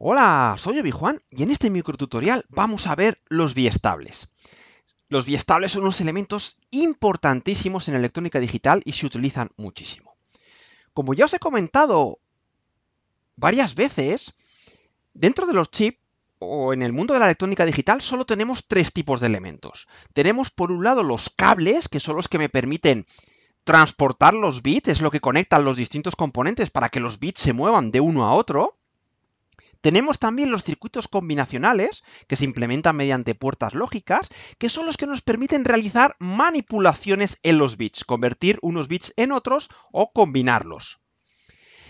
Hola, soy Obi-Juan y en este microtutorial vamos a ver los biestables. Los biestables son unos elementos importantísimos en electrónica digital y se utilizan muchísimo. Como ya os he comentado varias veces, dentro de los chips o en el mundo de la electrónica digital solo tenemos tres tipos de elementos. Tenemos por un lado los cables, que son los que me permiten transportar los bits, es lo que conectan los distintos componentes para que los bits se muevan de uno a otro. Tenemos también los circuitos combinacionales, que se implementan mediante puertas lógicas, que son los que nos permiten realizar manipulaciones en los bits, convertir unos bits en otros o combinarlos.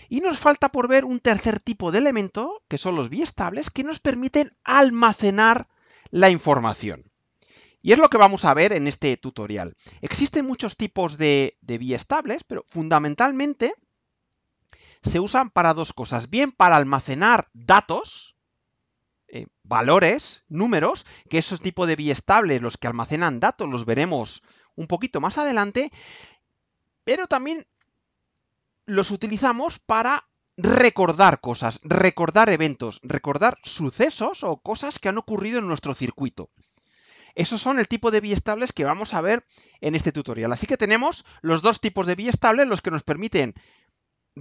Y nos falta por ver un tercer tipo de elemento, que son los biestables, que nos permiten almacenar la información. Y es lo que vamos a ver en este tutorial. Existen muchos tipos de, de biestables, pero fundamentalmente se usan para dos cosas. Bien para almacenar datos, eh, valores, números, que esos tipos de biestables, los que almacenan datos, los veremos un poquito más adelante, pero también los utilizamos para recordar cosas, recordar eventos, recordar sucesos o cosas que han ocurrido en nuestro circuito. Esos son el tipo de biestables que vamos a ver en este tutorial. Así que tenemos los dos tipos de biestables, los que nos permiten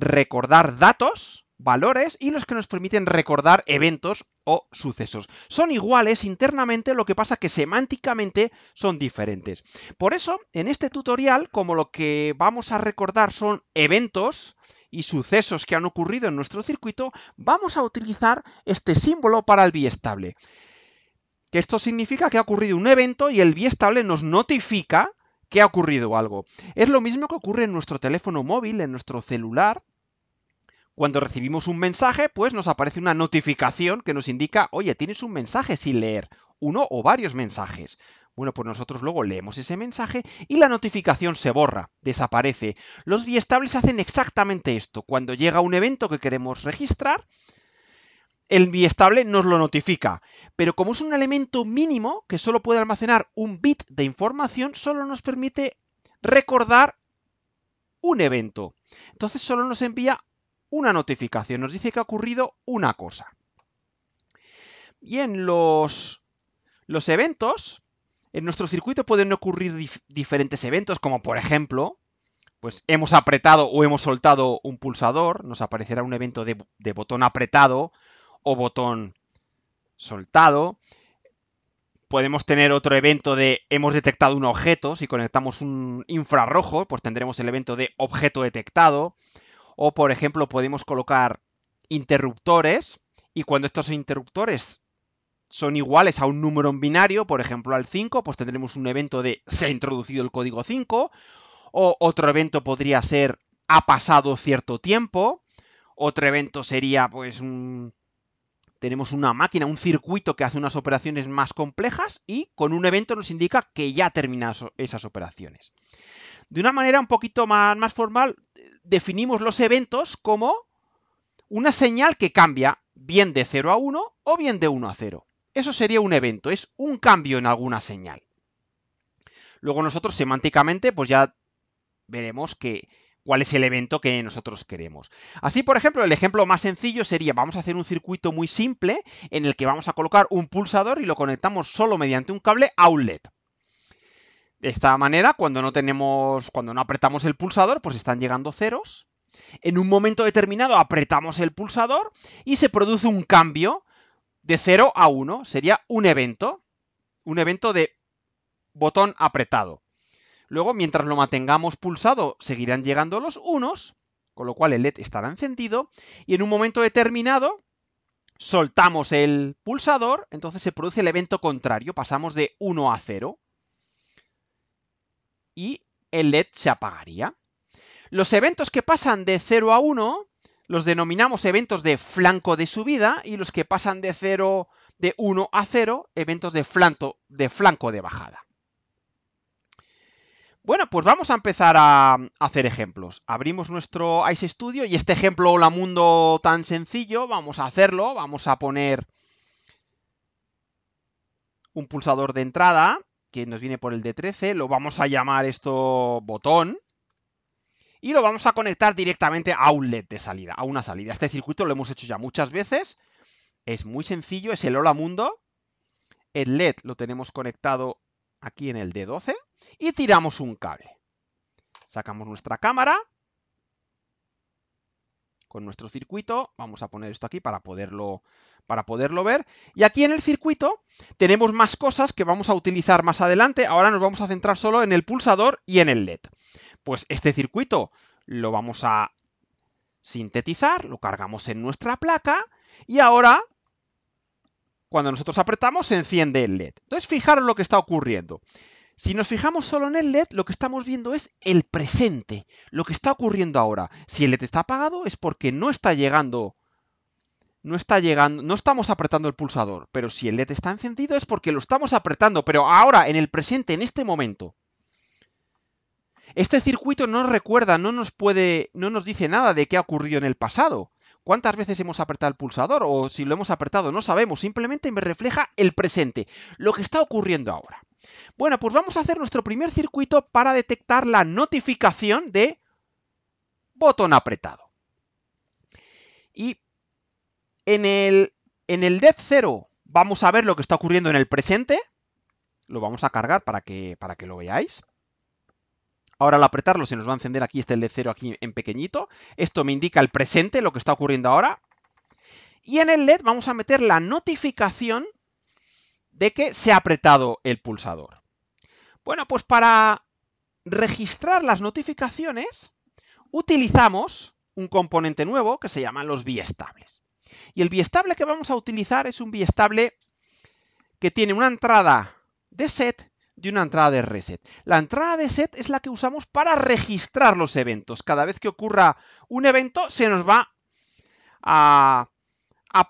recordar datos, valores y los que nos permiten recordar eventos o sucesos. Son iguales internamente, lo que pasa que semánticamente son diferentes. Por eso, en este tutorial, como lo que vamos a recordar son eventos y sucesos que han ocurrido en nuestro circuito, vamos a utilizar este símbolo para el biestable. Que esto significa que ha ocurrido un evento y el biestable nos notifica que ha ocurrido algo. Es lo mismo que ocurre en nuestro teléfono móvil, en nuestro celular, cuando recibimos un mensaje, pues nos aparece una notificación que nos indica, oye, tienes un mensaje sin leer, uno o varios mensajes. Bueno, pues nosotros luego leemos ese mensaje y la notificación se borra, desaparece. Los biestables hacen exactamente esto. Cuando llega un evento que queremos registrar, el biestable nos lo notifica. Pero como es un elemento mínimo que solo puede almacenar un bit de información, solo nos permite recordar un evento. Entonces solo nos envía una notificación, nos dice que ha ocurrido una cosa. Y en los, los eventos, en nuestro circuito pueden ocurrir diferentes eventos, como por ejemplo, pues hemos apretado o hemos soltado un pulsador, nos aparecerá un evento de, de botón apretado o botón soltado. Podemos tener otro evento de hemos detectado un objeto, si conectamos un infrarrojo, pues tendremos el evento de objeto detectado. O, por ejemplo, podemos colocar interruptores y cuando estos interruptores son iguales a un número en binario, por ejemplo al 5, pues tendremos un evento de se ha introducido el código 5, o otro evento podría ser ha pasado cierto tiempo, otro evento sería pues un... Tenemos una máquina, un circuito que hace unas operaciones más complejas y con un evento nos indica que ya termina esas operaciones. De una manera un poquito más, más formal, definimos los eventos como una señal que cambia bien de 0 a 1 o bien de 1 a 0. Eso sería un evento, es un cambio en alguna señal. Luego nosotros semánticamente pues ya veremos que, cuál es el evento que nosotros queremos. Así, por ejemplo, el ejemplo más sencillo sería, vamos a hacer un circuito muy simple en el que vamos a colocar un pulsador y lo conectamos solo mediante un cable a de esta manera, cuando no tenemos, cuando no apretamos el pulsador, pues están llegando ceros. En un momento determinado apretamos el pulsador y se produce un cambio de 0 a 1. Sería un evento, un evento de botón apretado. Luego, mientras lo mantengamos pulsado, seguirán llegando los unos, con lo cual el LED estará encendido. Y en un momento determinado, soltamos el pulsador, entonces se produce el evento contrario, pasamos de 1 a 0 y el LED se apagaría. Los eventos que pasan de 0 a 1 los denominamos eventos de flanco de subida y los que pasan de 0 de 1 a 0, eventos de flanco, de flanco de bajada. Bueno, pues vamos a empezar a hacer ejemplos. Abrimos nuestro Ice Studio y este ejemplo Hola Mundo tan sencillo, vamos a hacerlo, vamos a poner un pulsador de entrada nos viene por el D13, lo vamos a llamar esto botón. Y lo vamos a conectar directamente a un LED de salida, a una salida. Este circuito lo hemos hecho ya muchas veces. Es muy sencillo, es el Hola Mundo. El LED lo tenemos conectado aquí en el D12. Y tiramos un cable. Sacamos nuestra cámara con nuestro circuito. Vamos a poner esto aquí para poderlo, para poderlo ver. Y aquí en el circuito tenemos más cosas que vamos a utilizar más adelante. Ahora nos vamos a centrar solo en el pulsador y en el LED. Pues este circuito lo vamos a sintetizar, lo cargamos en nuestra placa y ahora cuando nosotros apretamos se enciende el LED. Entonces fijaros lo que está ocurriendo. Si nos fijamos solo en el LED, lo que estamos viendo es el presente, lo que está ocurriendo ahora. Si el LED está apagado es porque no está llegando, no está llegando, no estamos apretando el pulsador, pero si el LED está encendido es porque lo estamos apretando, pero ahora, en el presente, en este momento. Este circuito no nos recuerda, no nos puede, no nos dice nada de qué ha ocurrido en el pasado cuántas veces hemos apretado el pulsador o si lo hemos apretado, no sabemos, simplemente me refleja el presente, lo que está ocurriendo ahora. Bueno, pues vamos a hacer nuestro primer circuito para detectar la notificación de botón apretado. Y en el, en el dead 0 vamos a ver lo que está ocurriendo en el presente. Lo vamos a cargar para que, para que lo veáis. Ahora al apretarlo se nos va a encender aquí este LED0 aquí en pequeñito. Esto me indica el presente, lo que está ocurriendo ahora. Y en el LED vamos a meter la notificación de que se ha apretado el pulsador. Bueno, pues para registrar las notificaciones utilizamos un componente nuevo que se llama los biestables. Y el biestable que vamos a utilizar es un biestable que tiene una entrada de set de una entrada de reset. La entrada de set es la que usamos para registrar los eventos. Cada vez que ocurra un evento se nos va a,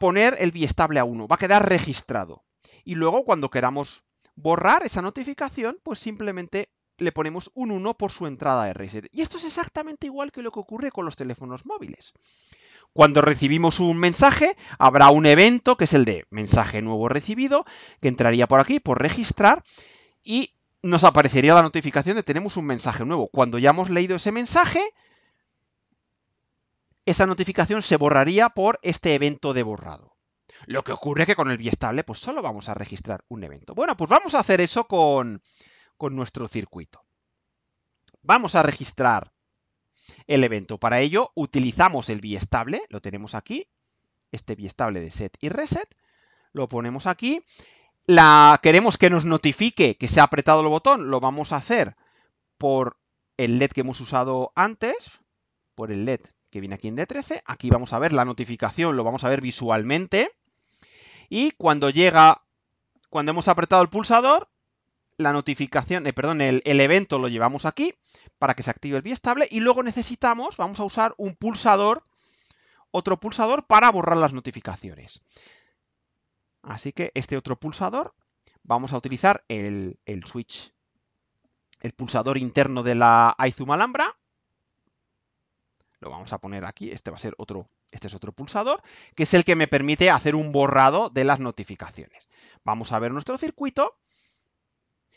poner el biestable a 1, va a quedar registrado. Y luego cuando queramos borrar esa notificación, pues simplemente le ponemos un 1 por su entrada de reset. Y esto es exactamente igual que lo que ocurre con los teléfonos móviles. Cuando recibimos un mensaje, habrá un evento que es el de mensaje nuevo recibido, que entraría por aquí por registrar, y nos aparecería la notificación de tenemos un mensaje nuevo. Cuando ya hemos leído ese mensaje, esa notificación se borraría por este evento de borrado. Lo que ocurre que con el biestable pues solo vamos a registrar un evento. Bueno, pues vamos a hacer eso con, con nuestro circuito. Vamos a registrar el evento. Para ello utilizamos el biestable, lo tenemos aquí, este biestable de set y reset, lo ponemos aquí la, queremos que nos notifique que se ha apretado el botón, lo vamos a hacer por el LED que hemos usado antes, por el LED que viene aquí en D13. Aquí vamos a ver la notificación, lo vamos a ver visualmente. Y cuando llega, cuando hemos apretado el pulsador, la notificación, eh, perdón, el, evento lo llevamos aquí para que se active el estable y luego necesitamos, vamos a usar un pulsador, otro pulsador para borrar las notificaciones. Así que este otro pulsador, vamos a utilizar el, switch, el pulsador interno de la iZoom Alhambra. Lo vamos a poner aquí, este va a ser otro, este es otro pulsador, que es el que me permite hacer un borrado de las notificaciones. Vamos a ver nuestro circuito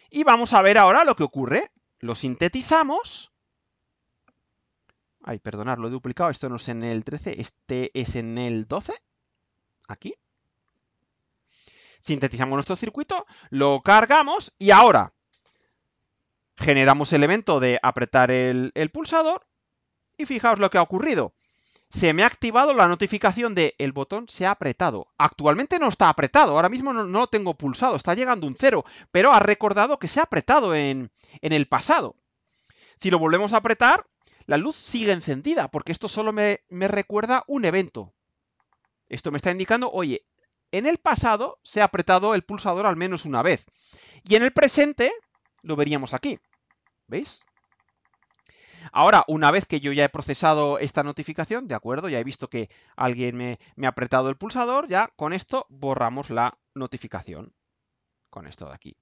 y vamos a ver ahora lo que ocurre. Lo sintetizamos. Ay, perdonad, lo he duplicado. Esto no es en el 13, este es en el 12. Aquí sintetizamos nuestro circuito, lo cargamos y ahora generamos el evento de apretar el, pulsador y fijaos lo que ha ocurrido. Se me ha activado la notificación de el botón se ha apretado. Actualmente no está apretado, ahora mismo no, lo tengo pulsado, está llegando un cero, pero ha recordado que se ha apretado en, en el pasado. Si lo volvemos a apretar, la luz sigue encendida, porque esto solo me, recuerda un evento. Esto me está indicando, oye, en el pasado se ha apretado el pulsador al menos una vez. Y en el presente lo veríamos aquí. ¿Veis? Ahora, una vez que yo ya he procesado esta notificación, ¿de acuerdo? Ya he visto que alguien me, me, ha apretado el pulsador, ya con esto borramos la notificación. Con esto de aquí.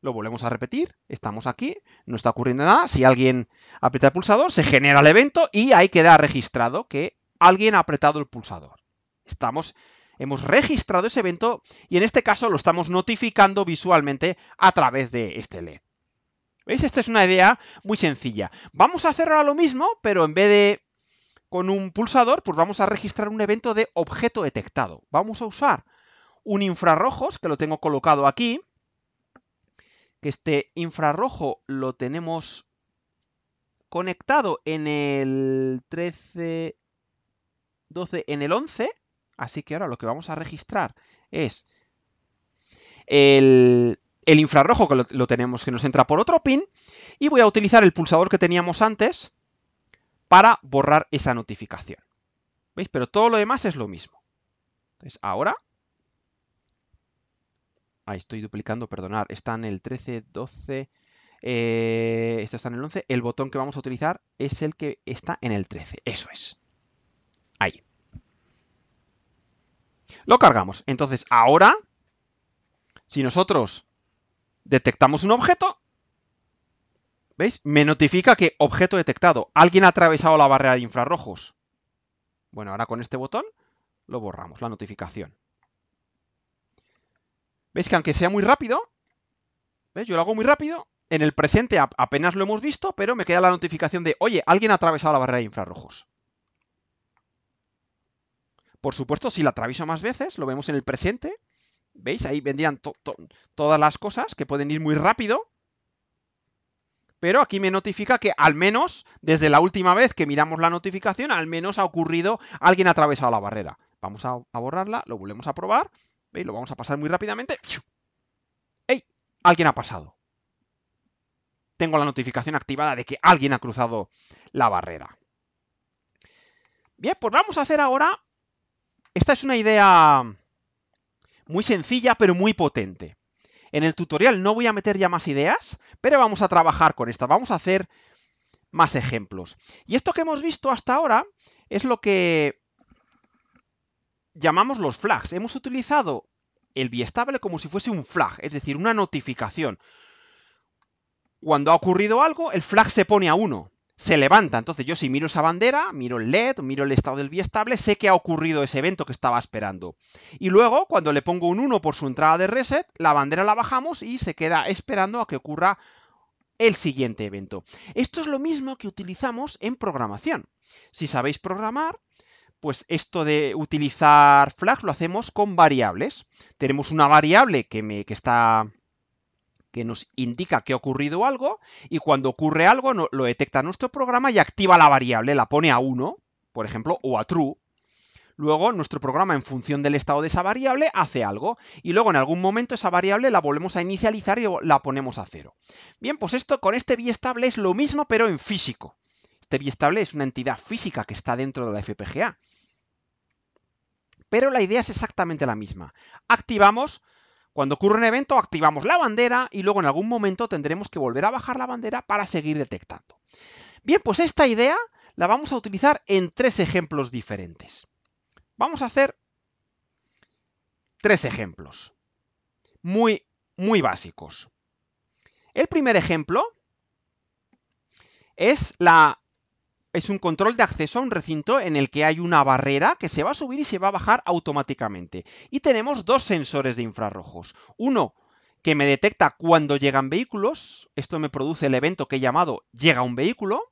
Lo volvemos a repetir, estamos aquí, no está ocurriendo nada. Si alguien aprieta el pulsador, se genera el evento y ahí queda registrado que alguien ha apretado el pulsador. Estamos hemos registrado ese evento y en este caso lo estamos notificando visualmente a través de este LED. ¿Veis? Esta es una idea muy sencilla. Vamos a hacer ahora lo mismo, pero en vez de con un pulsador, pues vamos a registrar un evento de objeto detectado. Vamos a usar un infrarrojos, que lo tengo colocado aquí, que este infrarrojo lo tenemos conectado en el 13, 12, en el 11, Así que ahora lo que vamos a registrar es el, infrarrojo que lo, tenemos, que nos entra por otro pin, y voy a utilizar el pulsador que teníamos antes para borrar esa notificación. ¿Veis? Pero todo lo demás es lo mismo. Entonces, ahora... Ahí estoy duplicando, perdonar. Está en el 13, 12... Eh, esto está en el 11. El botón que vamos a utilizar es el que está en el 13. Eso es. Ahí. Lo cargamos. Entonces, ahora, si nosotros detectamos un objeto, ¿veis? Me notifica que objeto detectado. Alguien ha atravesado la barrera de infrarrojos. Bueno, ahora con este botón lo borramos, la notificación. ¿Veis que aunque sea muy rápido, ¿veis? Yo lo hago muy rápido, en el presente apenas lo hemos visto, pero me queda la notificación de, oye, alguien ha atravesado la barrera de infrarrojos. Por supuesto, si la atravieso más veces, lo vemos en el presente. ¿Veis? Ahí vendrían todas las cosas que pueden ir muy rápido. Pero aquí me notifica que al menos, desde la última vez que miramos la notificación, al menos ha ocurrido, alguien ha atravesado la barrera. Vamos a, a borrarla, lo volvemos a probar. ¿Veis? Lo vamos a pasar muy rápidamente. ¡Ey! Alguien ha pasado. Tengo la notificación activada de que alguien ha cruzado la barrera. Bien, pues vamos a hacer ahora esta es una idea muy sencilla, pero muy potente. En el tutorial no voy a meter ya más ideas, pero vamos a trabajar con esta. Vamos a hacer más ejemplos. Y esto que hemos visto hasta ahora es lo que llamamos los flags. Hemos utilizado el biestable como si fuese un flag, es decir, una notificación. Cuando ha ocurrido algo, el flag se pone a 1 se levanta. Entonces yo si miro esa bandera, miro el LED, miro el estado del estable, sé que ha ocurrido ese evento que estaba esperando. Y luego, cuando le pongo un 1 por su entrada de reset, la bandera la bajamos y se queda esperando a que ocurra el siguiente evento. Esto es lo mismo que utilizamos en programación. Si sabéis programar, pues esto de utilizar flags lo hacemos con variables. Tenemos una variable que, me, que está que nos indica que ha ocurrido algo y cuando ocurre algo lo detecta nuestro programa y activa la variable, la pone a 1, por ejemplo, o a true. Luego nuestro programa en función del estado de esa variable hace algo y luego en algún momento esa variable la volvemos a inicializar y la ponemos a 0. Bien, pues esto con este biestable es lo mismo pero en físico. Este biestable es una entidad física que está dentro de la FPGA. Pero la idea es exactamente la misma. Activamos cuando ocurre un evento activamos la bandera y luego en algún momento tendremos que volver a bajar la bandera para seguir detectando. Bien, pues esta idea la vamos a utilizar en tres ejemplos diferentes. Vamos a hacer tres ejemplos muy, muy básicos. El primer ejemplo es la es un control de acceso a un recinto en el que hay una barrera que se va a subir y se va a bajar automáticamente. Y tenemos dos sensores de infrarrojos. Uno que me detecta cuando llegan vehículos. Esto me produce el evento que he llamado llega un vehículo.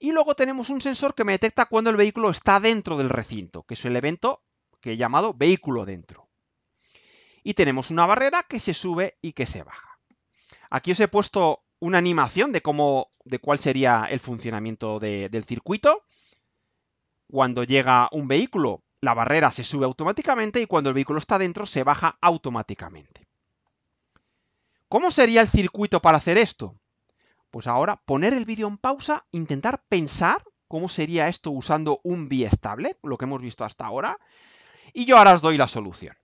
Y luego tenemos un sensor que me detecta cuando el vehículo está dentro del recinto, que es el evento que he llamado vehículo dentro. Y tenemos una barrera que se sube y que se baja. Aquí os he puesto una animación de cómo, de cuál sería el funcionamiento del circuito. Cuando llega un vehículo, la barrera se sube automáticamente y cuando el vehículo está dentro se baja automáticamente. ¿Cómo sería el circuito para hacer esto? Pues ahora poner el vídeo en pausa, intentar pensar cómo sería esto usando un biestable, lo que hemos visto hasta ahora, y yo ahora os doy la solución.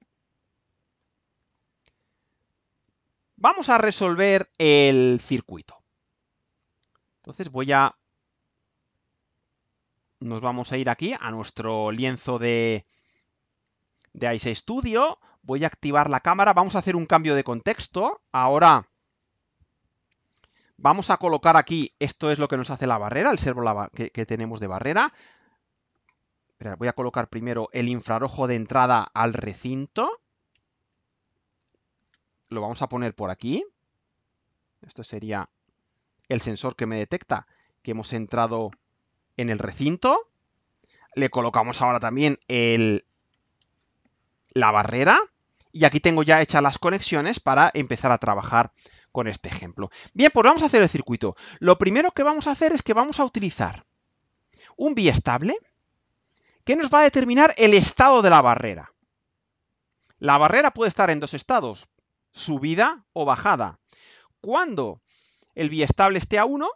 Vamos a resolver el circuito. Entonces voy a... Nos vamos a ir aquí a nuestro lienzo de, de Ice Studio. Voy a activar la cámara. Vamos a hacer un cambio de contexto. Ahora vamos a colocar aquí, esto es lo que nos hace la barrera, el servo que tenemos de barrera. Voy a colocar primero el infrarrojo de entrada al recinto lo vamos a poner por aquí. Esto sería el sensor que me detecta que hemos entrado en el recinto. Le colocamos ahora también la barrera. Y aquí tengo ya hechas las conexiones para empezar a trabajar con este ejemplo. Bien, pues vamos a hacer el circuito. Lo primero que vamos a hacer es que vamos a utilizar un biestable que nos va a determinar el estado de la barrera. La barrera puede estar en dos estados, subida o bajada. Cuando el biestable esté a 1,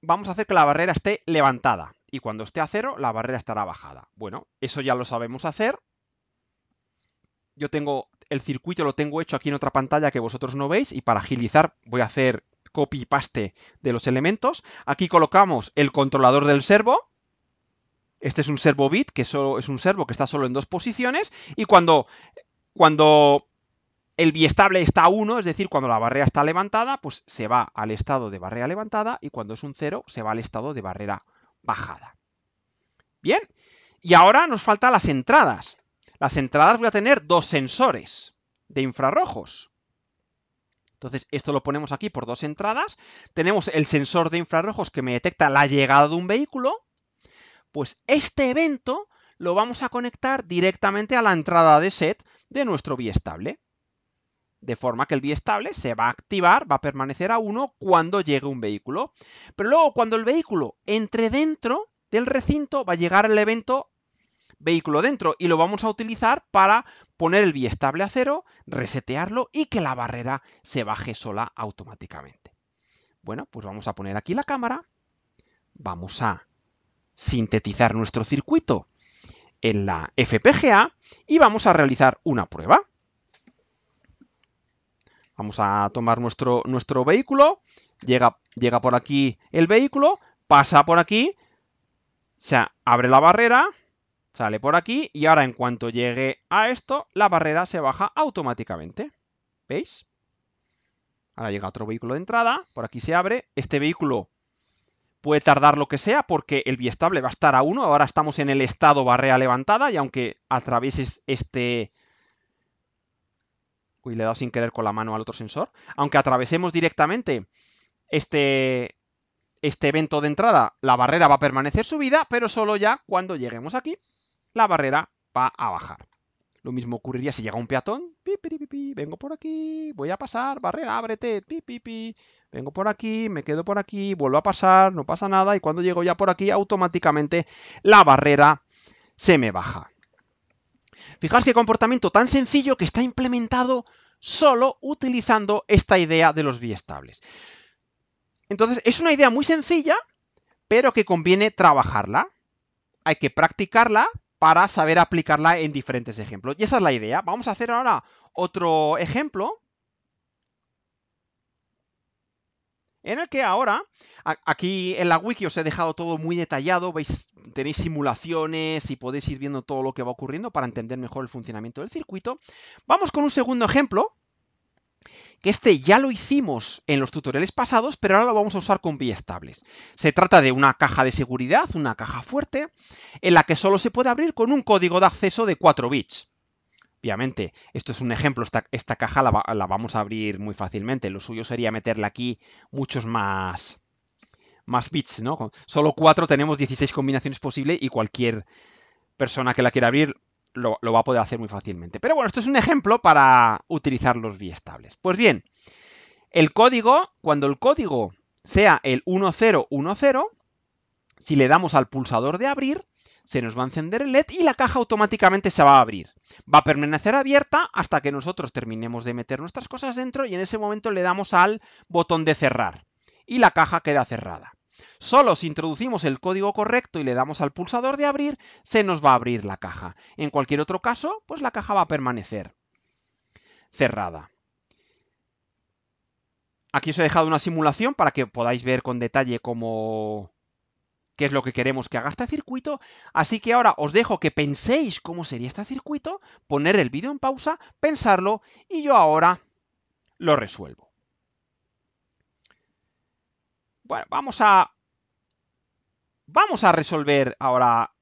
vamos a hacer que la barrera esté levantada. Y cuando esté a 0, la barrera estará bajada. Bueno, eso ya lo sabemos hacer. Yo tengo el circuito, lo tengo hecho aquí en otra pantalla que vosotros no veis. Y para agilizar voy a hacer copy y paste de los elementos. Aquí colocamos el controlador del servo. Este es un servo bit, que solo, es un servo que está solo en dos posiciones. Y cuando, cuando el biestable está a 1, es decir, cuando la barrera está levantada, pues se va al estado de barrera levantada y cuando es un 0 se va al estado de barrera bajada. Bien, y ahora nos faltan las entradas. Las entradas voy a tener dos sensores de infrarrojos. Entonces, esto lo ponemos aquí por dos entradas. Tenemos el sensor de infrarrojos que me detecta la llegada de un vehículo. Pues este evento lo vamos a conectar directamente a la entrada de set de nuestro biestable de forma que el biestable se va a activar, va a permanecer a 1 cuando llegue un vehículo. Pero luego cuando el vehículo entre dentro del recinto va a llegar el evento vehículo dentro y lo vamos a utilizar para poner el biestable a cero, resetearlo y que la barrera se baje sola automáticamente. Bueno, pues vamos a poner aquí la cámara, vamos a sintetizar nuestro circuito en la FPGA y vamos a realizar una prueba. Vamos a tomar nuestro, nuestro vehículo. Llega, llega por aquí el vehículo. Pasa por aquí. Se abre la barrera. Sale por aquí. Y ahora en cuanto llegue a esto, la barrera se baja automáticamente. ¿Veis? Ahora llega otro vehículo de entrada, por aquí se abre. Este vehículo puede tardar lo que sea porque el biestable va a estar a 1. Ahora estamos en el estado barrera levantada y aunque atravieses este, y le he dado sin querer con la mano al otro sensor. Aunque atravesemos directamente este, este evento de entrada, la barrera va a permanecer subida, pero solo ya cuando lleguemos aquí, la barrera va a bajar. Lo mismo ocurriría si llega un peatón. Pi, vengo por aquí, voy a pasar, barrera, ábrete. Vengo por aquí, me quedo por aquí, vuelvo a pasar, no pasa nada. Y cuando llego ya por aquí, automáticamente la barrera se me baja. Fijaos qué comportamiento tan sencillo que está implementado solo utilizando esta idea de los biestables. Entonces, es una idea muy sencilla, pero que conviene trabajarla. Hay que practicarla para saber aplicarla en diferentes ejemplos. Y esa es la idea. Vamos a hacer ahora otro ejemplo en el que ahora, aquí en la wiki os he dejado todo muy detallado, veis, tenéis simulaciones y podéis ir viendo todo lo que va ocurriendo para entender mejor el funcionamiento del circuito. Vamos con un segundo ejemplo, que este ya lo hicimos en los tutoriales pasados, pero ahora lo vamos a usar con estables. Se trata de una caja de seguridad, una caja fuerte, en la que solo se puede abrir con un código de acceso de 4 bits obviamente, esto es un ejemplo, esta, caja la, vamos a abrir muy fácilmente. Lo suyo sería meterle aquí muchos más, más bits, ¿no? solo cuatro tenemos 16 combinaciones posibles y cualquier persona que la quiera abrir lo, va a poder hacer muy fácilmente. Pero bueno, esto es un ejemplo para utilizar los biestables. Pues bien, el código, cuando el código sea el 1010, si le damos al pulsador de abrir, se nos va a encender el LED y la caja automáticamente se va a abrir. Va a permanecer abierta hasta que nosotros terminemos de meter nuestras cosas dentro y en ese momento le damos al botón de cerrar y la caja queda cerrada. Solo si introducimos el código correcto y le damos al pulsador de abrir, se nos va a abrir la caja. En cualquier otro caso, pues la caja va a permanecer cerrada. Aquí os he dejado una simulación para que podáis ver con detalle cómo, que es lo que queremos que haga este circuito. Así que ahora os dejo que penséis cómo sería este circuito, poner el vídeo en pausa, pensarlo y yo ahora lo resuelvo. Bueno, vamos a... Vamos a resolver ahora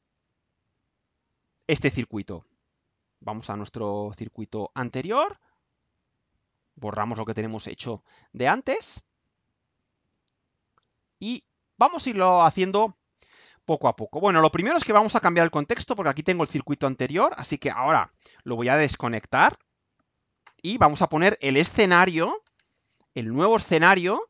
este circuito. Vamos a nuestro circuito anterior. Borramos lo que tenemos hecho de antes. Y vamos a irlo haciendo poco a poco. Bueno, lo primero es que vamos a cambiar el contexto porque aquí tengo el circuito anterior, así que ahora lo voy a desconectar y vamos a poner el escenario, el nuevo escenario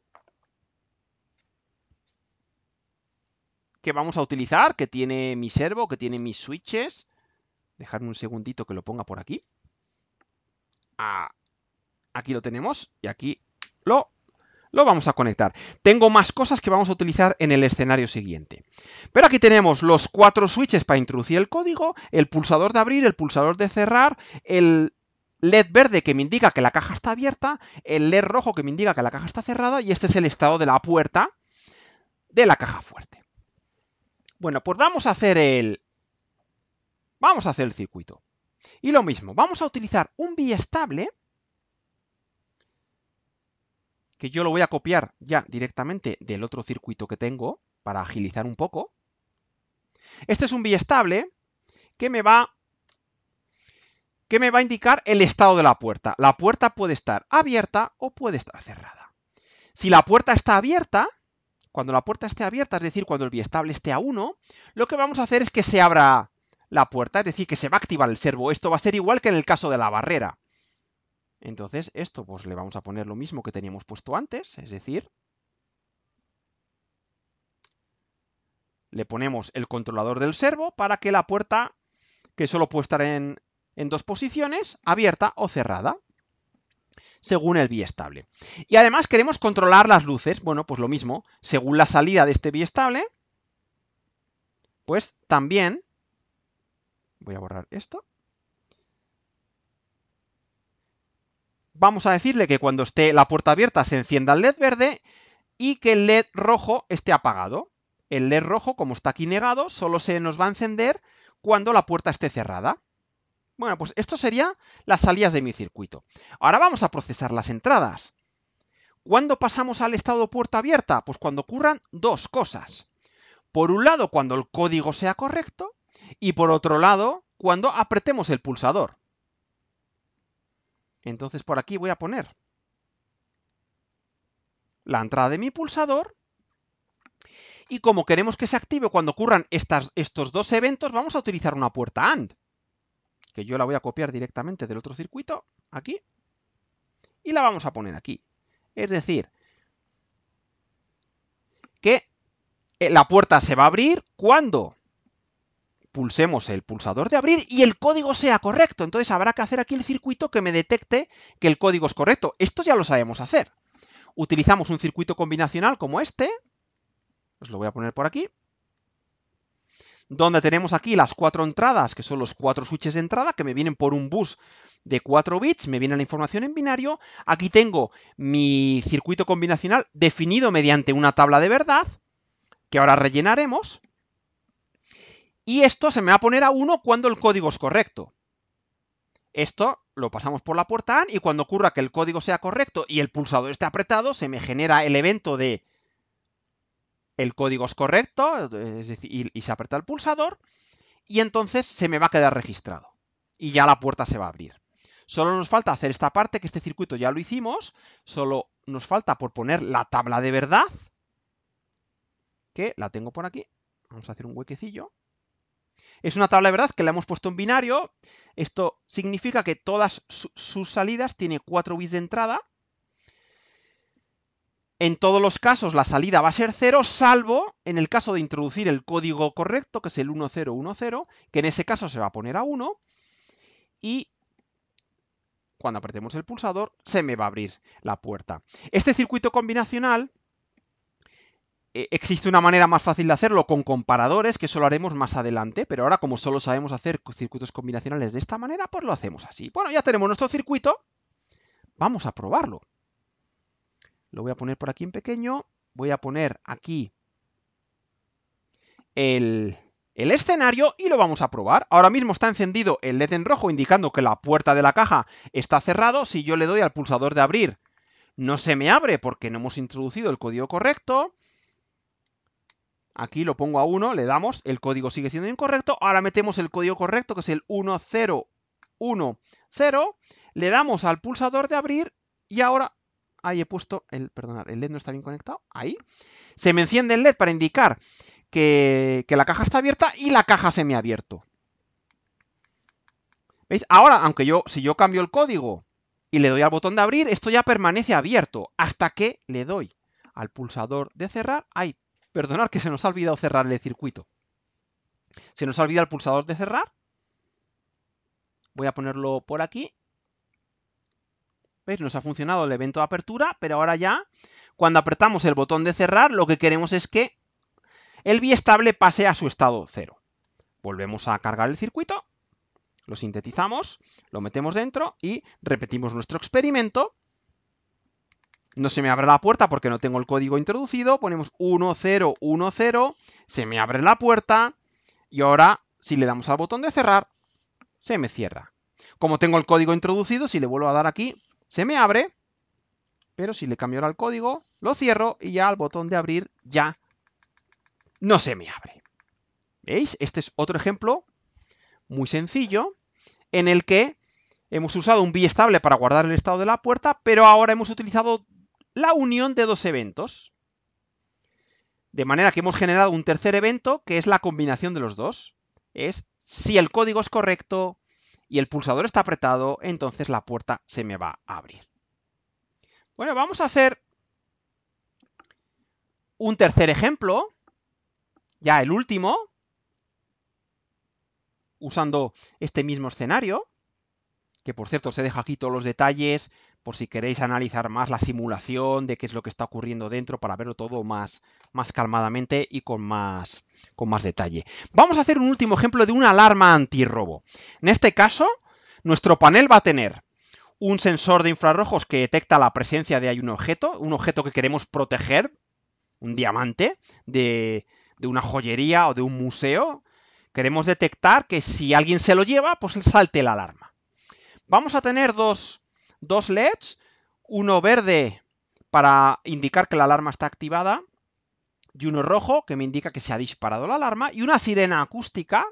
que vamos a utilizar, que tiene mi servo, que tiene mis switches. Dejarme un segundito que lo ponga por aquí. Ah, aquí lo tenemos y aquí lo lo vamos a conectar. Tengo más cosas que vamos a utilizar en el escenario siguiente. Pero aquí tenemos los cuatro switches para introducir el código, el pulsador de abrir, el pulsador de cerrar, el LED verde que me indica que la caja está abierta, el LED rojo que me indica que la caja está cerrada y este es el estado de la puerta de la caja fuerte. Bueno, pues vamos a hacer el... Vamos a hacer el circuito. Y lo mismo, vamos a utilizar un biestable que yo lo voy a copiar ya directamente del otro circuito que tengo para agilizar un poco. Este es un biestable que me va que me va a indicar el estado de la puerta. La puerta puede estar abierta o puede estar cerrada. Si la puerta está abierta, cuando la puerta esté abierta, es decir, cuando el biestable esté a 1, lo que vamos a hacer es que se abra la puerta, es decir, que se va a activar el servo. Esto va a ser igual que en el caso de la barrera. Entonces esto pues le vamos a poner lo mismo que teníamos puesto antes, es decir, le ponemos el controlador del servo para que la puerta, que solo puede estar en, en dos posiciones, abierta o cerrada, según el biestable. Y además queremos controlar las luces, bueno, pues lo mismo, según la salida de este biestable, pues también, voy a borrar esto, vamos a decirle que cuando esté la puerta abierta se encienda el LED verde y que el LED rojo esté apagado. El LED rojo, como está aquí negado, solo se nos va a encender cuando la puerta esté cerrada. Bueno, pues esto sería las salidas de mi circuito. Ahora vamos a procesar las entradas. ¿Cuándo pasamos al estado puerta abierta? Pues cuando ocurran dos cosas. Por un lado, cuando el código sea correcto y por otro lado, cuando apretemos el pulsador. Entonces por aquí voy a poner la entrada de mi pulsador y como queremos que se active cuando ocurran estos dos eventos, vamos a utilizar una puerta AND, que yo la voy a copiar directamente del otro circuito, aquí, y la vamos a poner aquí. Es decir, que eh, la puerta se va a abrir cuando pulsemos el pulsador de abrir y el código sea correcto. Entonces habrá que hacer aquí el circuito que me detecte que el código es correcto. Esto ya lo sabemos hacer. Utilizamos un circuito combinacional como este. Os lo voy a poner por aquí. Donde tenemos aquí las cuatro entradas, que son los cuatro switches de entrada, que me vienen por un bus de 4 bits, me viene la información en binario. Aquí tengo mi circuito combinacional definido mediante una tabla de verdad, que ahora rellenaremos. Y esto se me va a poner a 1 cuando el código es correcto. Esto lo pasamos por la puerta AND y cuando ocurra que el código sea correcto y el pulsador esté apretado, se me genera el evento de el código es correcto, es y se aprieta el pulsador, y entonces se me va a quedar registrado. Y ya la puerta se va a abrir. Solo nos falta hacer esta parte, que este circuito ya lo hicimos, solo nos falta por poner la tabla de verdad, que la tengo por aquí. Vamos a hacer un huequecillo. Es una tabla de verdad que la hemos puesto en binario. Esto significa que todas sus salidas tiene 4 bits de entrada. En todos los casos la salida va a ser 0, salvo en el caso de introducir el código correcto, que es el 1010, que en ese caso se va a poner a 1. Y cuando apretemos el pulsador, se me va a abrir la puerta. Este circuito combinacional eh, existe una manera más fácil de hacerlo con comparadores, que eso lo haremos más adelante, pero ahora como solo sabemos hacer circuitos combinacionales de esta manera, pues lo hacemos así. Bueno, ya tenemos nuestro circuito, vamos a probarlo. Lo voy a poner por aquí en pequeño, voy a poner aquí el, el escenario y lo vamos a probar. Ahora mismo está encendido el LED en rojo indicando que la puerta de la caja está cerrado. Si yo le doy al pulsador de abrir, no se me abre porque no hemos introducido el código correcto. Aquí lo pongo a 1, le damos, el código sigue siendo incorrecto. Ahora metemos el código correcto, que es el 1010. Le damos al pulsador de abrir y ahora... Ahí he puesto el... Perdonad, el LED no está bien conectado. Ahí. Se me enciende el LED para indicar que, que la caja está abierta y la caja se me ha abierto. ¿Veis? Ahora, aunque yo, si yo cambio el código y le doy al botón de abrir, esto ya permanece abierto hasta que le doy al pulsador de cerrar. Ahí, Perdonad que se nos ha olvidado cerrar el circuito. Se nos ha olvidado el pulsador de cerrar. Voy a ponerlo por aquí. ¿Veis? Nos ha funcionado el evento de apertura, pero ahora ya, cuando apretamos el botón de cerrar, lo que queremos es que el biestable pase a su estado cero. Volvemos a cargar el circuito, lo sintetizamos, lo metemos dentro y repetimos nuestro experimento no se me abre la puerta porque no tengo el código introducido, ponemos 1010, se me abre la puerta y ahora si le damos al botón de cerrar, se me cierra. Como tengo el código introducido, si le vuelvo a dar aquí, se me abre, pero si le cambio ahora el código, lo cierro y ya al botón de abrir ya no se me abre. ¿Veis? Este es otro ejemplo muy sencillo en el que hemos usado un estable para guardar el estado de la puerta, pero ahora hemos utilizado la unión de dos eventos. De manera que hemos generado un tercer evento que es la combinación de los dos. Es si el código es correcto y el pulsador está apretado, entonces la puerta se me va a abrir. Bueno, vamos a hacer un tercer ejemplo, ya el último, usando este mismo escenario, que por cierto se deja aquí todos los detalles, por si queréis analizar más la simulación de qué es lo que está ocurriendo dentro para verlo todo más, más calmadamente y con más, con más detalle. Vamos a hacer un último ejemplo de una alarma antirrobo. En este caso, nuestro panel va a tener un sensor de infrarrojos que detecta la presencia de un objeto, un objeto que queremos proteger, un diamante de, de una joyería o de un museo. Queremos detectar que si alguien se lo lleva, pues salte la alarma. Vamos a tener dos dos LEDs, uno verde para indicar que la alarma está activada y uno rojo que me indica que se ha disparado la alarma y una sirena acústica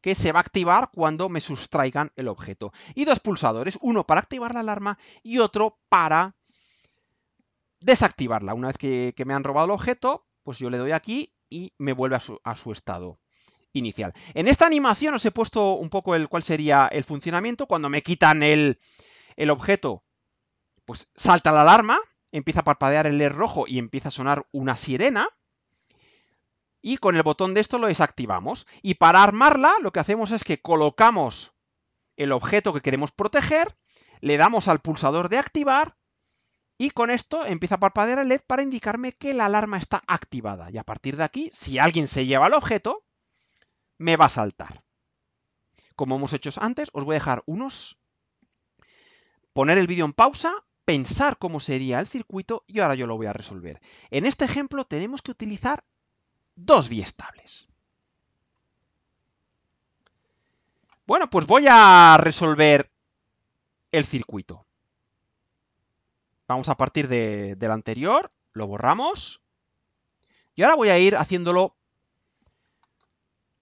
que se va a activar cuando me sustraigan el objeto. Y dos pulsadores, uno para activar la alarma y otro para desactivarla. Una vez que, me han robado el objeto, pues yo le doy aquí y me vuelve a su, a su estado inicial. En esta animación os he puesto un poco el cuál sería el funcionamiento cuando me quitan el, el objeto pues salta la alarma, empieza a parpadear el LED rojo y empieza a sonar una sirena. Y con el botón de esto lo desactivamos. Y para armarla lo que hacemos es que colocamos el objeto que queremos proteger, le damos al pulsador de activar y con esto empieza a parpadear el LED para indicarme que la alarma está activada. Y a partir de aquí, si alguien se lleva el objeto, me va a saltar. Como hemos hecho antes, os voy a dejar unos poner el vídeo en pausa, pensar cómo sería el circuito y ahora yo lo voy a resolver. En este ejemplo tenemos que utilizar dos biestables. Bueno, pues voy a resolver el circuito. Vamos a partir de, del anterior, lo borramos. Y ahora voy a ir haciéndolo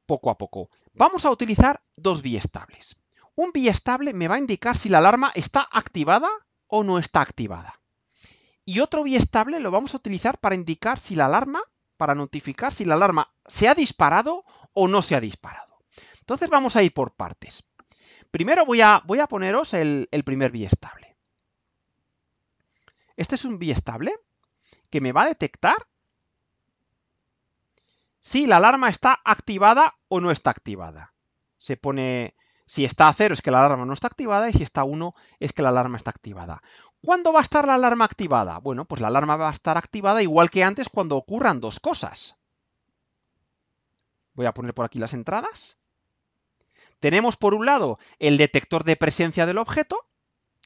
poco a poco. Vamos a utilizar dos biestables. Un biestable me va a indicar si la alarma está activada o no está activada. Y otro biestable lo vamos a utilizar para indicar si la alarma, para notificar si la alarma se ha disparado o no se ha disparado. Entonces vamos a ir por partes. Primero voy a, voy a poneros el, el primer biestable. Este es un biestable que me va a detectar si la alarma está activada o no está activada. Se pone si está a 0 es que la alarma no está activada y si está a 1 es que la alarma está activada. ¿Cuándo va a estar la alarma activada? Bueno, pues la alarma va a estar activada igual que antes cuando ocurran dos cosas. Voy a poner por aquí las entradas. Tenemos por un lado el detector de presencia del objeto,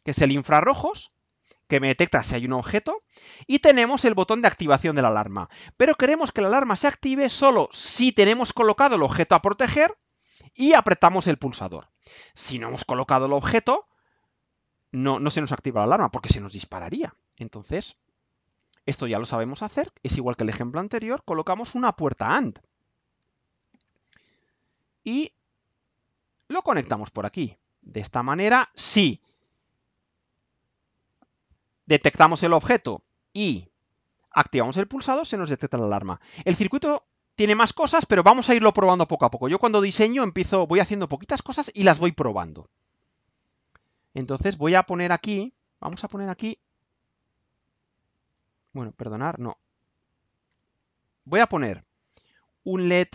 que es el infrarrojos, que me detecta si hay un objeto, y tenemos el botón de activación de la alarma. Pero queremos que la alarma se active solo si tenemos colocado el objeto a proteger y apretamos el pulsador. Si no hemos colocado el objeto, no, no se nos activa la alarma porque se nos dispararía. Entonces, esto ya lo sabemos hacer, es igual que el ejemplo anterior, colocamos una puerta AND. Y lo conectamos por aquí. De esta manera, si detectamos el objeto y activamos el pulsado, se nos detecta la alarma. El circuito tiene más cosas, pero vamos a irlo probando poco a poco. Yo cuando diseño empiezo, voy haciendo poquitas cosas y las voy probando. Entonces voy a poner aquí, vamos a poner aquí, bueno, perdonar, no. Voy a poner un LED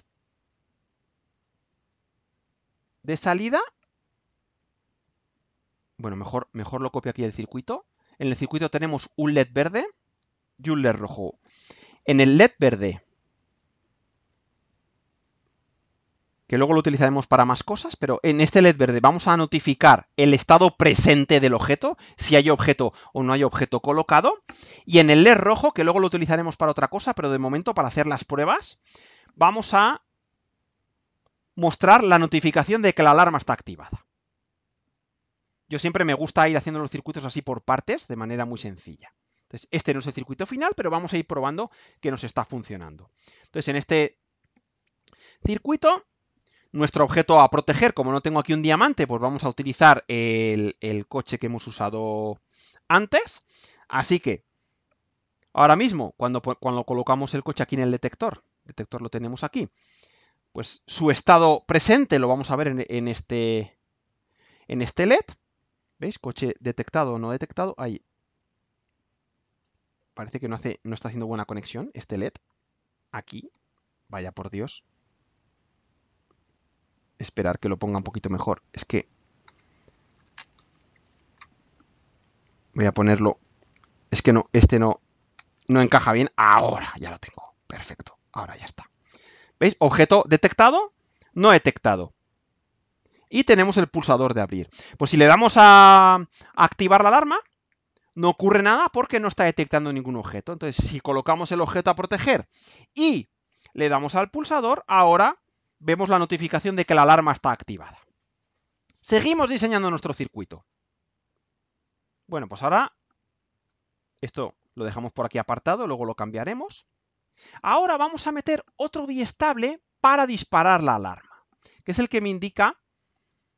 de salida. Bueno, mejor, mejor lo copio aquí el circuito. En el circuito tenemos un LED verde y un LED rojo. En el LED verde que luego lo utilizaremos para más cosas, pero en este LED verde vamos a notificar el estado presente del objeto, si hay objeto o no hay objeto colocado, y en el LED rojo, que luego lo utilizaremos para otra cosa, pero de momento para hacer las pruebas, vamos a mostrar la notificación de que la alarma está activada. Yo siempre me gusta ir haciendo los circuitos así por partes, de manera muy sencilla. Entonces, este no es el circuito final, pero vamos a ir probando que nos está funcionando. Entonces, en este circuito nuestro objeto a proteger. Como no tengo aquí un diamante, pues vamos a utilizar el, coche que hemos usado antes. Así que, ahora mismo, cuando, cuando colocamos el coche aquí en el detector, detector lo tenemos aquí, pues su estado presente lo vamos a ver en, este, en este LED. ¿Veis? Coche detectado o no detectado. Ahí. Parece que no, hace, no está haciendo buena conexión este LED. Aquí. Vaya por Dios esperar que lo ponga un poquito mejor. Es que voy a ponerlo. Es que no, este no, no encaja bien. Ahora ya lo tengo. Perfecto. Ahora ya está. ¿Veis? Objeto detectado, no detectado. Y tenemos el pulsador de abrir. Pues si le damos a activar la alarma, no ocurre nada porque no está detectando ningún objeto. Entonces, si colocamos el objeto a proteger y le damos al pulsador, ahora vemos la notificación de que la alarma está activada. Seguimos diseñando nuestro circuito. Bueno, pues ahora esto lo dejamos por aquí apartado, luego lo cambiaremos. Ahora vamos a meter otro biestable para disparar la alarma, que es el que me indica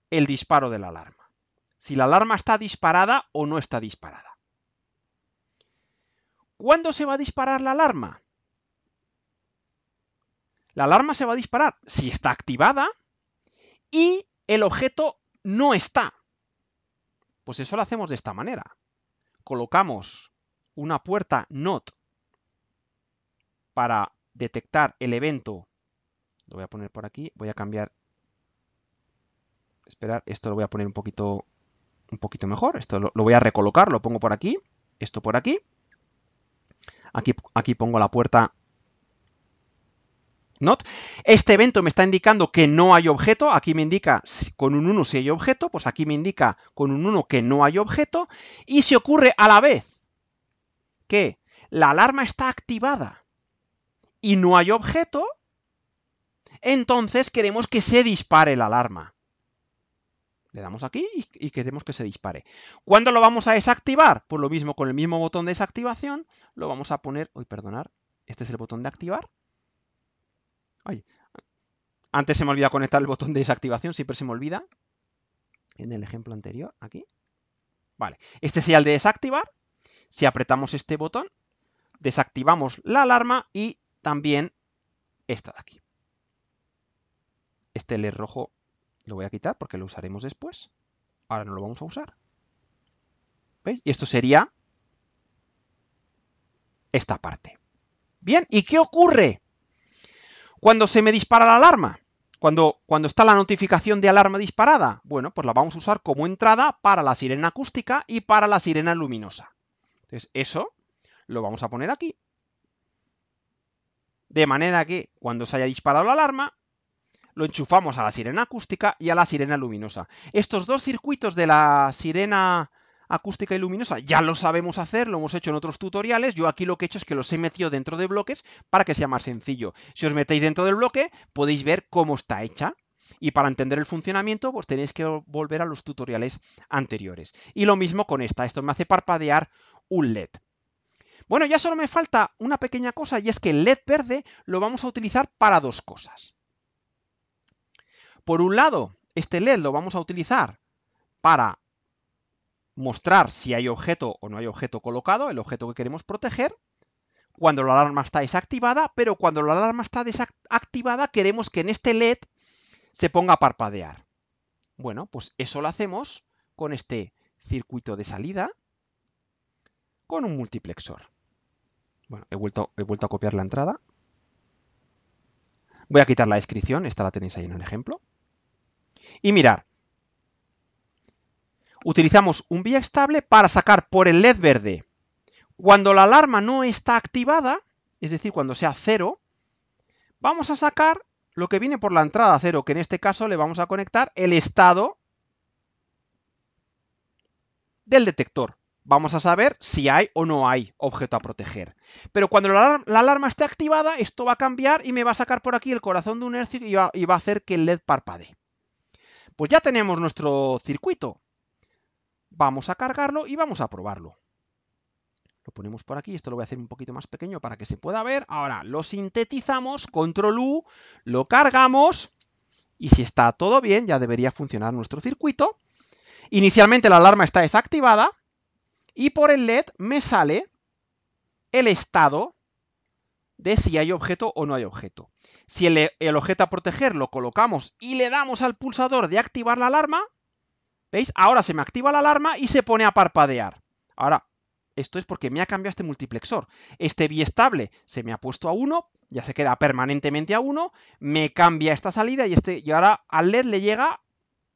el disparo de la alarma. Si la alarma está disparada o no está disparada. ¿Cuándo se va a disparar la alarma? la alarma se va a disparar si está activada y el objeto no está. Pues eso lo hacemos de esta manera. Colocamos una puerta NOT para detectar el evento. Lo voy a poner por aquí, voy a cambiar. Esperar, esto lo voy a poner un poquito, un poquito mejor. Esto lo, voy a recolocar, lo pongo por aquí, esto por aquí. Aquí, aquí pongo la puerta not. Este evento me está indicando que no hay objeto, aquí me indica con un 1 si hay objeto, pues aquí me indica con un 1 que no hay objeto, y si ocurre a la vez que la alarma está activada y no hay objeto, entonces queremos que se dispare la alarma. Le damos aquí y queremos que se dispare. ¿Cuándo lo vamos a desactivar? Pues lo mismo, con el mismo botón de desactivación, lo vamos a poner... Uy, perdonar, este es el botón de activar antes se me olvidó conectar el botón de desactivación, siempre se me olvida. En el ejemplo anterior, aquí. Vale, este sería el de desactivar. Si apretamos este botón, desactivamos la alarma y también esta de aquí. Este LED rojo lo voy a quitar porque lo usaremos después. Ahora no lo vamos a usar. ¿Veis? Y esto sería esta parte. Bien, ¿y qué ocurre? Cuando se me dispara la alarma, cuando, cuando, está la notificación de alarma disparada, bueno, pues la vamos a usar como entrada para la sirena acústica y para la sirena luminosa. Entonces, eso lo vamos a poner aquí. De manera que cuando se haya disparado la alarma, lo enchufamos a la sirena acústica y a la sirena luminosa. Estos dos circuitos de la sirena acústica y luminosa ya lo sabemos hacer, lo hemos hecho en otros tutoriales, yo aquí lo que he hecho es que los he metido dentro de bloques para que sea más sencillo. Si os metéis dentro del bloque podéis ver cómo está hecha. Y para entender el funcionamiento, pues tenéis que volver a los tutoriales anteriores. Y lo mismo con esta, esto me hace parpadear un LED. Bueno, ya solo me falta una pequeña cosa y es que el LED verde lo vamos a utilizar para dos cosas. Por un lado, este LED lo vamos a utilizar para mostrar si hay objeto o no hay objeto colocado, el objeto que queremos proteger, cuando la alarma está desactivada, pero cuando la alarma está desactivada queremos que en este LED se ponga a parpadear. Bueno, pues eso lo hacemos con este circuito de salida con un multiplexor. Bueno, he vuelto, he vuelto a copiar la entrada. Voy a quitar la descripción, esta la tenéis ahí en el ejemplo. Y mirar, utilizamos un vía estable para sacar por el LED verde. Cuando la alarma no está activada, es decir, cuando sea cero, vamos a sacar lo que viene por la entrada cero, que en este caso le vamos a conectar el estado del detector. Vamos a saber si hay o no hay objeto a proteger. Pero cuando la, alarma esté activada, esto va a cambiar y me va a sacar por aquí el corazón de un ERCIC y va a hacer que el LED parpadee. Pues ya tenemos nuestro circuito. Vamos a cargarlo y vamos a probarlo. Lo ponemos por aquí, esto lo voy a hacer un poquito más pequeño para que se pueda ver. Ahora lo sintetizamos, control U, lo cargamos y si está todo bien ya debería funcionar nuestro circuito. Inicialmente la alarma está desactivada y por el LED me sale el estado de si hay objeto o no hay objeto. Si el, objeto a proteger lo colocamos y le damos al pulsador de activar la alarma, ¿Veis? Ahora se me activa la alarma y se pone a parpadear. Ahora, esto es porque me ha cambiado este multiplexor. Este biestable se me ha puesto a 1, ya se queda permanentemente a 1, me cambia esta salida y, este, y ahora al LED le llega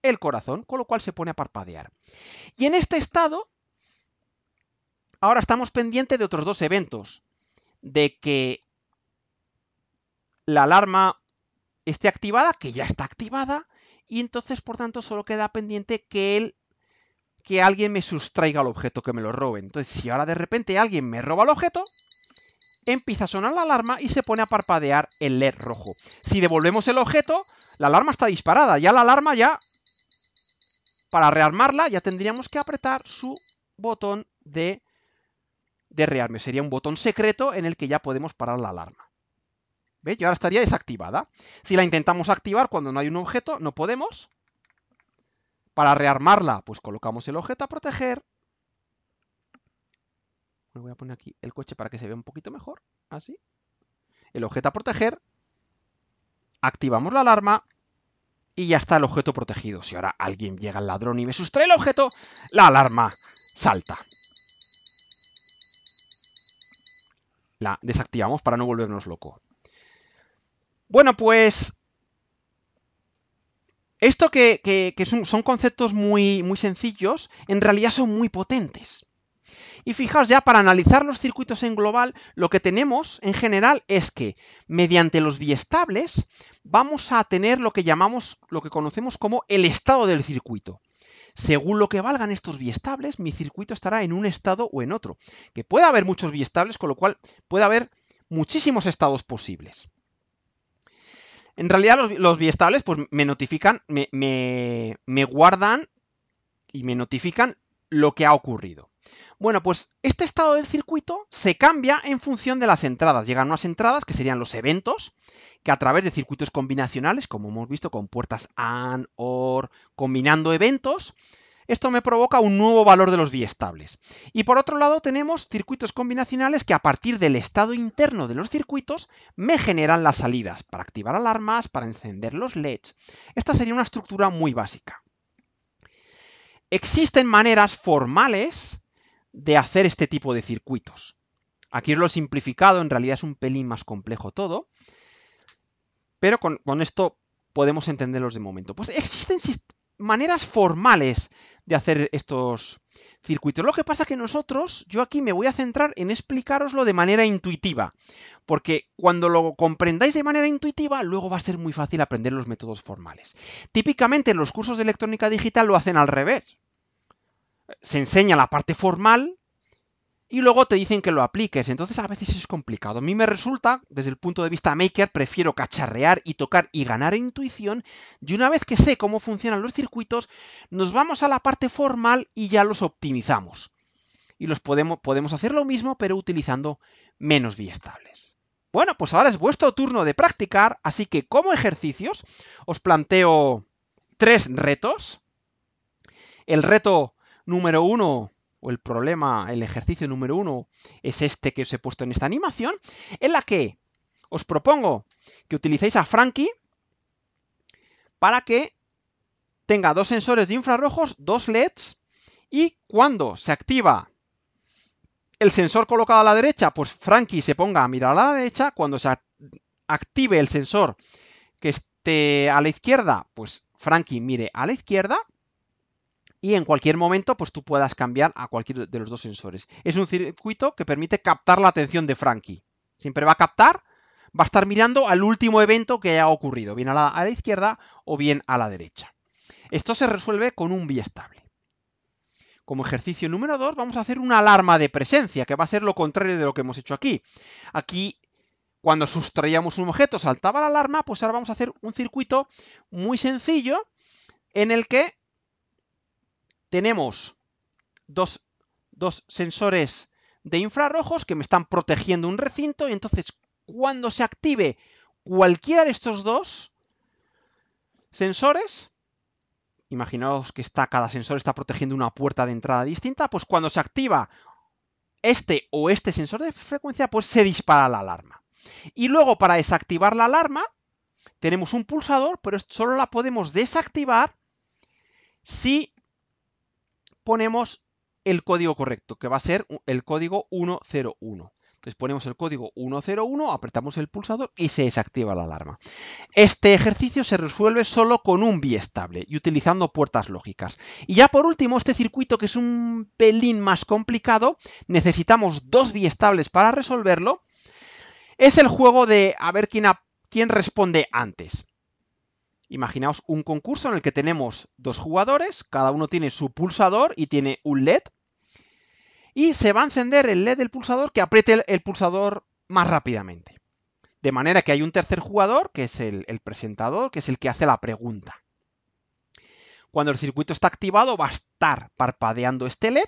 el corazón, con lo cual se pone a parpadear. Y en este estado, ahora estamos pendientes de otros dos eventos. De que la alarma esté activada, que ya está activada, y entonces por tanto solo queda pendiente que él que alguien me sustraiga el objeto, que me lo robe. Entonces, si ahora de repente alguien me roba el objeto, empieza a sonar la alarma y se pone a parpadear el LED rojo. Si devolvemos el objeto, la alarma está disparada. Ya la alarma ya, para rearmarla, ya tendríamos que apretar su botón de, de rearme. Sería un botón secreto en el que ya podemos parar la alarma. Y ahora estaría desactivada. Si la intentamos activar cuando no hay un objeto, no podemos. Para rearmarla, pues colocamos el objeto a proteger. voy a poner aquí el coche para que se vea un poquito mejor. Así. El objeto a proteger. Activamos la alarma. Y ya está el objeto protegido. Si ahora alguien llega al ladrón y me sustrae el objeto, la alarma salta. La desactivamos para no volvernos loco. Bueno, pues esto que, son, conceptos muy, muy sencillos, en realidad son muy potentes. Y fijaos ya, para analizar los circuitos en global, lo que tenemos en general es que mediante los biestables vamos a tener lo que llamamos, lo que conocemos como el estado del circuito. Según lo que valgan estos biestables, mi circuito estará en un estado o en otro. Que puede haber muchos biestables, con lo cual puede haber muchísimos estados posibles. En realidad los, biestables pues me notifican, me, guardan y me notifican lo que ha ocurrido. Bueno, pues este estado del circuito se cambia en función de las entradas. Llegan unas entradas que serían los eventos, que a través de circuitos combinacionales, como hemos visto, con puertas AND, OR, combinando eventos, esto me provoca un nuevo valor de los biestables. Y por otro lado tenemos circuitos combinacionales que a partir del estado interno de los circuitos me generan las salidas para activar alarmas, para encender los LEDs. Esta sería una estructura muy básica. Existen maneras formales de hacer este tipo de circuitos. Aquí os lo he simplificado, en realidad es un pelín más complejo todo, pero con, con esto podemos entenderlos de momento. Pues existen maneras formales de hacer estos circuitos. Lo que pasa es que nosotros, yo aquí me voy a centrar en explicaroslo de manera intuitiva, porque cuando lo comprendáis de manera intuitiva, luego va a ser muy fácil aprender los métodos formales. Típicamente en los cursos de electrónica digital lo hacen al revés. Se enseña la parte formal y luego te dicen que lo apliques. Entonces a veces es complicado. A mí me resulta, desde el punto de vista maker, prefiero cacharrear y tocar y ganar intuición. Y una vez que sé cómo funcionan los circuitos, nos vamos a la parte formal y ya los optimizamos. Y los podemos, podemos hacer lo mismo, pero utilizando menos biestables. Bueno, pues ahora es vuestro turno de practicar, así que como ejercicios os planteo tres retos. El reto número uno el problema, el ejercicio número uno, es este que os he puesto en esta animación, en la que os propongo que utilicéis a Frankie para que tenga dos sensores de infrarrojos, dos LEDs, y cuando se activa el sensor colocado a la derecha, pues Frankie se ponga a mirar a la derecha, cuando se active el sensor que esté a la izquierda, pues Frankie mire a la izquierda, y en cualquier momento pues tú puedas cambiar a cualquier de los dos sensores. Es un circuito que permite captar la atención de Frankie. Siempre va a captar, va a estar mirando al último evento que haya ocurrido, bien a la, izquierda o bien a la derecha. Esto se resuelve con un biestable. Como ejercicio número 2 vamos a hacer una alarma de presencia, que va a ser lo contrario de lo que hemos hecho aquí. Aquí cuando sustraíamos un objeto saltaba la alarma, pues ahora vamos a hacer un circuito muy sencillo en el que tenemos dos, sensores de infrarrojos que me están protegiendo un recinto y entonces cuando se active cualquiera de estos dos sensores, imaginaos que está, cada sensor está protegiendo una puerta de entrada distinta, pues cuando se activa este o este sensor de frecuencia, pues se dispara la alarma. Y luego para desactivar la alarma, tenemos un pulsador, pero solo la podemos desactivar si ponemos el código correcto, que va a ser el código 101. Entonces ponemos el código 101, apretamos el pulsador y se desactiva la alarma. Este ejercicio se resuelve solo con un biestable y utilizando puertas lógicas. Y ya por último, este circuito que es un pelín más complicado, necesitamos dos biestables para resolverlo. Es el juego de a ver quién, quién responde antes. Imaginaos un concurso en el que tenemos dos jugadores, cada uno tiene su pulsador y tiene un LED, y se va a encender el LED del pulsador que apriete el, pulsador más rápidamente. De manera que hay un tercer jugador, que es el, presentador, que es el que hace la pregunta. Cuando el circuito está activado va a estar parpadeando este LED,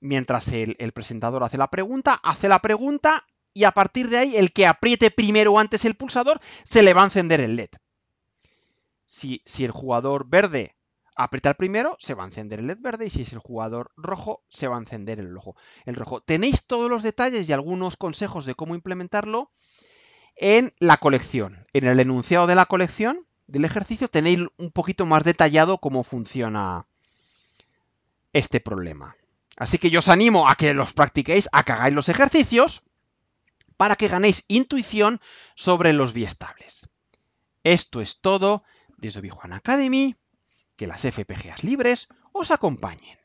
mientras el, el presentador hace la pregunta, hace la pregunta y a partir de ahí el que apriete primero antes el pulsador se le va a encender el LED. Si, el jugador verde aprieta el primero, se va a encender el LED verde y si es el jugador rojo, se va a encender el rojo. El rojo. Tenéis todos los detalles y algunos consejos de cómo implementarlo en la colección. En el enunciado de la colección del ejercicio tenéis un poquito más detallado cómo funciona este problema. Así que yo os animo a que los practiquéis, a que hagáis los ejercicios para que ganéis intuición sobre los biestables. Esto es todo desde Academy, que las FPGAs libres os acompañen.